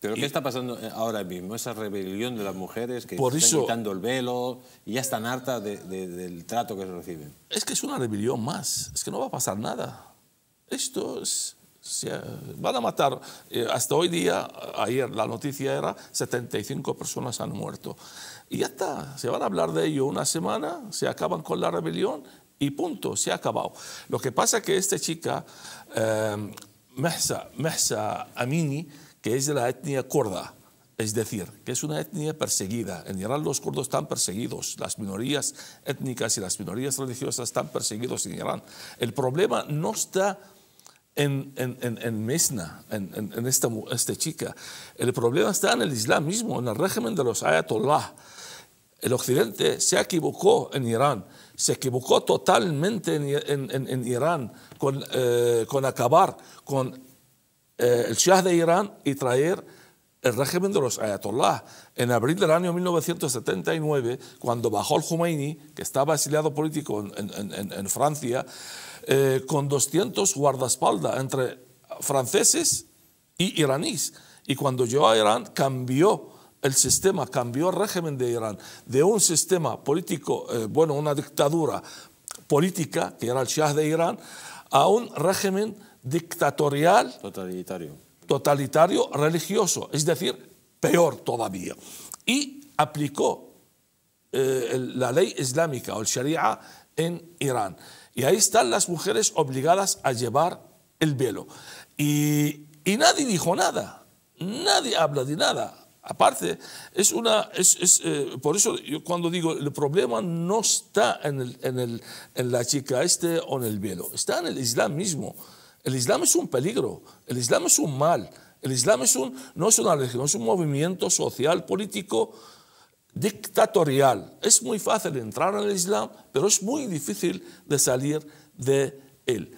Pero ¿qué está pasando eh, ahora mismo? Esa rebelión de las mujeres que están quitando el velo y ya están hartas del trato que reciben. Es que es una rebelión más, es que no va a pasar nada. Esto es... van a matar, eh, hasta hoy día, ayer la noticia era 75 personas han muerto. Y ya está, se van a hablar de ello una semana, se acaban con la rebelión y punto, se ha acabado. Lo que pasa es que esta chica, eh, Mehsa, Mehsa Amini, que es de la etnia kurda, es decir, que es una etnia perseguida. En Irán los kurdos están perseguidos, las minorías étnicas y las minorías religiosas están perseguidos en Irán. El problema no está en, Mesna, en, esta, este chica. El problema está en el islamismo, en el régimen de los ayatollah. El occidente se equivocó en Irán, se equivocó totalmente en, Irán con, eh, con acabar con eh, el Shah de Irán y traer el régimen de los ayatollah En abril del año 1979, cuando bajó el Khomeini, que estaba exiliado político en, Francia, eh, con 200 guardaespaldas entre franceses y iraníes. Y cuando llegó a Irán, cambió el sistema, cambió el régimen de Irán, de un sistema político, eh, bueno, una dictadura política, que era el Shah de Irán, a un régimen dictatorial, totalitario. totalitario religioso, es decir, peor todavía. Y aplicó eh, la ley islámica o el sharia en Irán. Y ahí están las mujeres obligadas a llevar el velo. Y, y nadie dijo nada, nadie habla de nada. Aparte, es una, es, es, eh, por eso yo cuando digo, el problema no está en, el, en, el, en la chica este o en el velo, está en el Islam mismo. El Islam es un peligro, el Islam es un mal, el Islam es un, no es una religión, es un movimiento social, político, dictatorial. Es muy fácil entrar en el Islam, pero es muy difícil de salir de él.